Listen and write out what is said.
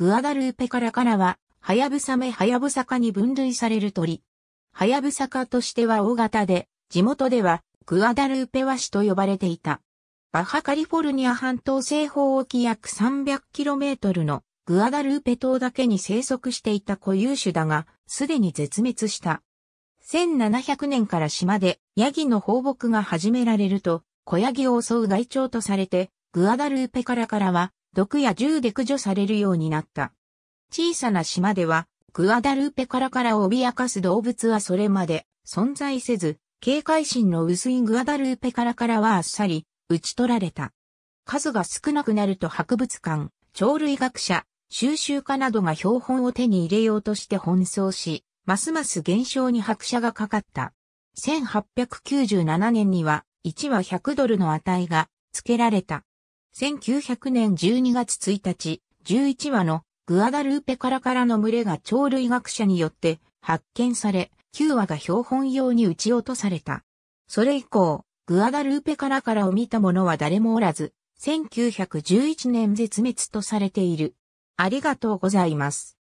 グアダルーペからからは、はやぶさめはやぶさかに分類される鳥。はやぶさかとしては大型で、地元では、グアダルーペワシと呼ばれていた。バハカリフォルニア半島西方沖約 300km のグアダルーペ島だけに生息していた固有種だが、すでに絶滅した。1700年から島でヤギの放牧が始められると、小ヤギを襲う害鳥とされて、グアダルーペからからは、毒や銃で駆除されるようになった。小さな島では、グアダルーペからからを脅かす動物はそれまで存在せず、警戒心の薄いグアダルーペからからはあっさり、打ち取られた。数が少なくなると博物館、鳥類学者、収集家などが標本を手に入れようとして奔走し、ますます減少に拍車がかかった。1897年には、1は100ドルの値が付けられた。1900年12月1日、11話のグアダルーペカラカラの群れが鳥類学者によって発見され、9話が標本用に撃ち落とされた。それ以降、グアダルーペカラカラを見た者は誰もおらず、1911年絶滅とされている。ありがとうございます。